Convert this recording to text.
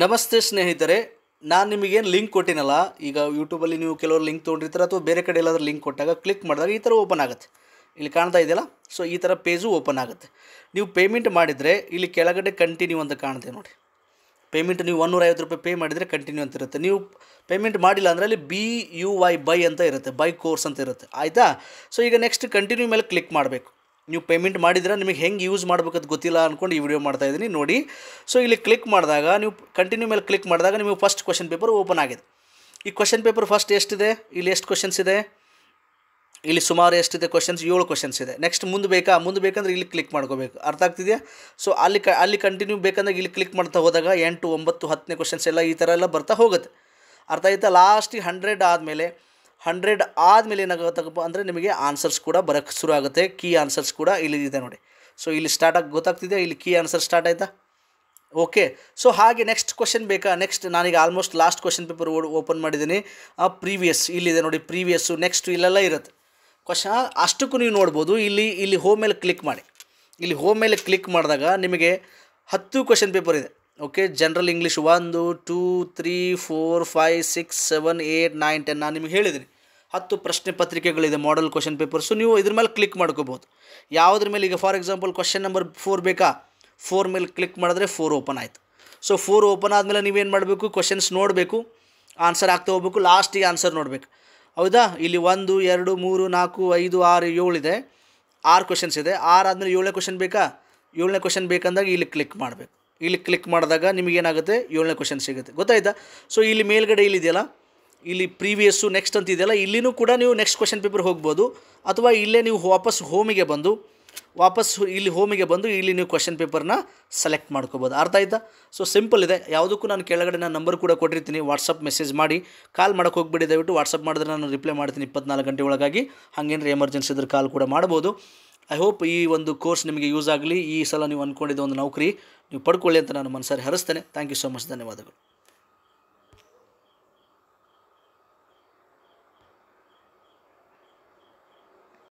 ನಮಸ್ತೆ ಸ್ನೇಹಿತರೆ ನಾನು ನಿಮಗೇನು ಲಿಂಕ್ ಕೊಟ್ಟಿನಲ್ಲ ಈಗ ಯೂಟ್ಯೂಬಲ್ಲಿ ನೀವು ಕೆಲವರು ಲಿಂಕ್ ತೊಗೊಂಡಿರ್ತಾರೆ ಅಥವಾ ಬೇರೆ ಕಡೆ ಎಲ್ಲಾದರೂ ಲಿಂಕ್ ಕೊಟ್ಟಾಗ ಕ್ಲಿಕ್ ಮಾಡಿದಾಗ ಈ ಥರ ಓಪನ್ ಆಗುತ್ತೆ ಇಲ್ಲಿ ಕಾಣ್ತಾ ಇದೆಯಲ್ಲ ಸೊ ಈ ಥರ ಪೇಜು ಓಪನ್ ಆಗುತ್ತೆ ನೀವು ಪೇಮೆಂಟ್ ಮಾಡಿದರೆ ಇಲ್ಲಿ ಕೆಳಗಡೆ ಕಂಟಿನ್ಯೂ ಅಂತ ಕಾಣುತ್ತೆ ನೋಡಿ ಪೇಮೆಂಟ್ ನೀವು ಒನ್ನೂರೈವತ್ತು ರೂಪಾಯಿ ಪೇ ಮಾಡಿದರೆ ಕಂಟಿನ್ಯೂ ಅಂತ ಇರುತ್ತೆ ನೀವು ಪೇಮೆಂಟ್ ಮಾಡಿಲ್ಲ ಅಂದರೆ ಅಲ್ಲಿ ಬಿ ಯು ವೈ ಬೈ ಅಂತ ಇರುತ್ತೆ ಬೈ ಕೋರ್ಸ್ ಅಂತ ಇರುತ್ತೆ ಆಯಿತಾ ಸೊ ಈಗ ನೆಕ್ಸ್ಟ್ ಕಂಟಿನ್ಯೂ ಮೇಲೆ ಕ್ಲಿಕ್ ಮಾಡಬೇಕು ನೀವು ಪೇಮೆಂಟ್ ಮಾಡಿದ್ರೆ ನಿಮಗೆ ಹೆಂಗೆ ಯೂಸ್ ಮಾಡ್ಬೇಕಂತ ಗೊತ್ತಿಲ್ಲ ಅಂದ್ಕೊಂಡು ಈ ವಿಡಿಯೋ ಮಾಡ್ತಾ ಇದ್ದೀನಿ ನೋಡಿ ಸೊ ಇಲ್ಲಿ ಕ್ಲಿಕ್ ಮಾಡಿದಾಗ ನೀವು ಕಂಟಿನ್ಯೂ ಮೇಲೆ ಕ್ಲಿಕ್ ಮಾಡಿದಾಗ ನಿಮಗೆ ಫಸ್ಟ್ ಕ್ವಶನ್ ಪೇಪರ್ ಓಪನ್ ಆಗಿದೆ ಈ ಕ್ವಶನ್ ಪೇಪರ್ ಫಸ್ಟ್ ಎಷ್ಟಿದೆ ಇಲ್ಲಿ ಎಷ್ಟು ಕ್ವಶನ್ಸ್ ಇದೆ ಇಲ್ಲಿ ಸುಮಾರು ಎಷ್ಟಿದೆ ಕ್ವಶನ್ಸ್ ಏಳು ಕ್ವಶನ್ಸ್ ಇದೆ ನೆಕ್ಸ್ಟ್ ಮುಂದೆ ಬೇಕಾ ಮುಂದೆ ಬೇಕಂದ್ರೆ ಇಲ್ಲಿ ಕ್ಲಿಕ್ ಮಾಡ್ಕೋಬೇಕು ಅರ್ಥ ಆಗ್ತಿದೆಯಾ ಸೊ ಅಲ್ಲಿ ಕ ಅಲ್ಲಿ ಕಂಟಿನ್ಯೂ ಬೇಕಂದ್ರೆ ಇಲ್ಲಿ ಕ್ಲಿಕ್ ಮಾಡ್ತಾ ಹೋದಾಗ ಎಂಟು ಒಂಬತ್ತು ಹತ್ತನೇ ಕ್ವಶನ್ಸ್ ಎಲ್ಲ ಈ ಥರ ಎಲ್ಲ ಬರ್ತಾ ಹೋಗುತ್ತೆ ಅರ್ಥ ಆಯ್ತಾ ಲಾಸ್ಟಿಗೆ ಹಂಡ್ರೆಡ್ ಆದಮೇಲೆ ಹಂಡ್ರೆಡ್ ಆದಮೇಲೆ ಏನಾಗುತ್ತಪ್ಪ ಅಂದರೆ ನಿಮಗೆ ಆನ್ಸರ್ಸ್ ಕೂಡ ಬರೋಕ್ಕೆ ಶುರು ಆಗುತ್ತೆ ಕೀ ಆನ್ಸರ್ಸ್ ಕೂಡ ಇಲ್ಲಿದೆ ನೋಡಿ ಸೊ ಇಲ್ಲಿ ಸ್ಟಾರ್ಟ್ ಆಗಿ ಗೊತ್ತಾಗ್ತಿದೆ ಇಲ್ಲಿ ಕೀ ಆನ್ಸರ್ ಸ್ಟಾರ್ಟ್ ಆಯಿತಾ ಓಕೆ ಸೊ ಹಾಗೆ ನೆಕ್ಸ್ಟ್ ಕ್ವಶನ್ ಬೇಕಾ ನೆಕ್ಸ್ಟ್ ನಾನೀಗ almost last question paper open ಮಾಡಿದ್ದೀನಿ ಆ ಪ್ರೀವಿಯಸ್ ಇಲ್ಲಿದೆ ನೋಡಿ ಪ್ರೀವಿಯಸ್ಸು ನೆಕ್ಸ್ಟ್ ಇಲ್ಲೆಲ್ಲ ಇರುತ್ತೆ ಕ್ವಶನ್ ಅಷ್ಟಕ್ಕೂ ನೀವು ನೋಡ್ಬೋದು ಇಲ್ಲಿ ಇಲ್ಲಿ ಹೋಮ್ ಮೇಲೆ ಕ್ಲಿಕ್ ಮಾಡಿ ಇಲ್ಲಿ ಹೋಮ್ ಮೇಲೆ ಕ್ಲಿಕ್ ಮಾಡಿದಾಗ ನಿಮಗೆ ಹತ್ತು ಕ್ವಶನ್ ಪೇಪರ್ ಇದೆ ಓಕೆ ಜನ್ರಲ್ ಇಂಗ್ಲೀಷ್ ಒಂದು two three four five six seven eight nine ten ನಾನು ನಿಮಗೆ ಹೇಳಿದ್ದೀನಿ ಹತ್ತು ಪ್ರಶ್ನೆ ಪತ್ರಿಕೆಗಳಿದೆ ಮಾಡಲ್ ಕ್ವಶನ್ ಪೇಪರ್ಸು ನೀವು ಇದ್ರ ಮೇಲೆ ಕ್ಲಿಕ್ ಮಾಡ್ಕೋಬೋದು ಯಾವುದ್ರ ಮೇಲೆ ಈಗ for example question number four ಬೇಕಾ ಫೋರ್ ಮೇಲೆ ಕ್ಲಿಕ್ ಮಾಡಿದ್ರೆ ಫೋರ್ ಓಪನ್ ಆಯಿತು ಸೊ ಫೋರ್ ಓಪನ್ ಆದಮೇಲೆ ನೀವೇನು ಮಾಡಬೇಕು ಕ್ವಶನ್ಸ್ ನೋಡಬೇಕು ಆನ್ಸರ್ ಆಗ್ತಾ ಹೋಗ್ಬೇಕು ಲಾಸ್ಟಿಗೆ ಆನ್ಸರ್ ನೋಡಬೇಕು ಹೌದಾ ಇಲ್ಲಿ ಒಂದು ಎರಡು ಮೂರು ನಾಲ್ಕು ಐದು ಆರು ಏಳಿದೆ ಆರು ಕ್ವಶನ್ಸ್ ಇದೆ ಆರು ಆದಮೇಲೆ ಏಳನೇ ಕ್ವಶನ್ ಬೇಕಾ ಏಳನೇ ಕ್ವಶನ್ ಬೇಕಂದಾಗ ಇಲ್ಲಿ ಕ್ಲಿಕ್ ಮಾಡಬೇಕು ಇಲ್ಲಿ ಕ್ಲಿಕ್ ಮಾಡಿದಾಗ ನಿಮಗೇನಾಗುತ್ತೆ ಏಳನೇ ಕ್ವಶನ್ ಸಿಗುತ್ತೆ ಗೊತ್ತಾಯ್ತಾ ಸೊ ಇಲ್ಲಿ ಮೇಲ್ಗಡೆ ಇಲ್ಲಿದೆಯಲ್ಲ ಇಲ್ಲಿ ಪ್ರೀವಿಯಸ್ಸು ನೆಕ್ಸ್ಟ್ ಅಂತ ಇದೆಯಲ್ಲ ಇಲ್ಲಿನೂ ಕೂಡ ನೀವು ನೆಕ್ಸ್ಟ್ ಕ್ವಶನ್ ಪೇಪರ್ ಹೋಗ್ಬೋದು ಅಥವಾ ಇಲ್ಲೇ ನೀವು ವಾಪಸ್ ಹೋಮಿಗೆ ಬಂದು ವಾಪಸ್ ಇಲ್ಲಿ ಹೋಮಿಗೆ ಬಂದು ಇಲ್ಲಿ ನೀವು ಕ್ವಶನ್ ಪೇಪರ್ನ ಸೆಲೆಕ್ಟ್ ಮಾಡ್ಕೋಬೋದು ಅರ್ಥ ಆಯ್ತಾ ಸೊ ಸಿಂಪಲ್ ಇದೆ ಯಾವುದಕ್ಕೂ ನಾನು ಕೆಳಗಡೆ ನಾನು ನಂಬರ್ ಕೂಡ ಕೊಟ್ಟಿರ್ತೀನಿ ವಾಟ್ಸಪ್ ಮೆಸೇಜ್ ಮಾಡಿ ಕಾಲ್ ಮಾಡೋಕೆ ಹೋಗ್ಬಿಡಿ ದಯವಿಟ್ಟು ವಾಟ್ಸಪ್ ಮಾಡಿದ್ರೆ ನಾನು ರಿಪ್ಲೈ ಮಾಡ್ತೀನಿ ಇಪ್ಪತ್ನಾಲ್ಕು ಗಂಟೆ ಒಳಗಾಗಿ ಹಾಗೇನ್ರಿ ಎಮರ್ಜೆನ್ಸಿ ಇದ್ರೆ ಕಾಲ್ ಕೂಡ ಮಾಡ್ಬೋದು ಐ ಹೋಪ್ ಈ ಒಂದು ಕೋರ್ಸ್ ನಿಮಗೆ ಯೂಸ್ ಆಗಲಿ ಈ ಸಲ ನೀವು ಅಂದ್ಕೊಂಡಿದ್ದ ಒಂದು ನೌಕರಿ ನೀವು ಪಡ್ಕೊಳ್ಳಿ ಅಂತ ನಾನು ಮನಸ್ಸಾರಿ ಹರಿಸ್ತೇನೆ ಥ್ಯಾಂಕ್ ಯು ಸೊ ಮಚ್ ಧನ್ಯವಾದಗಳು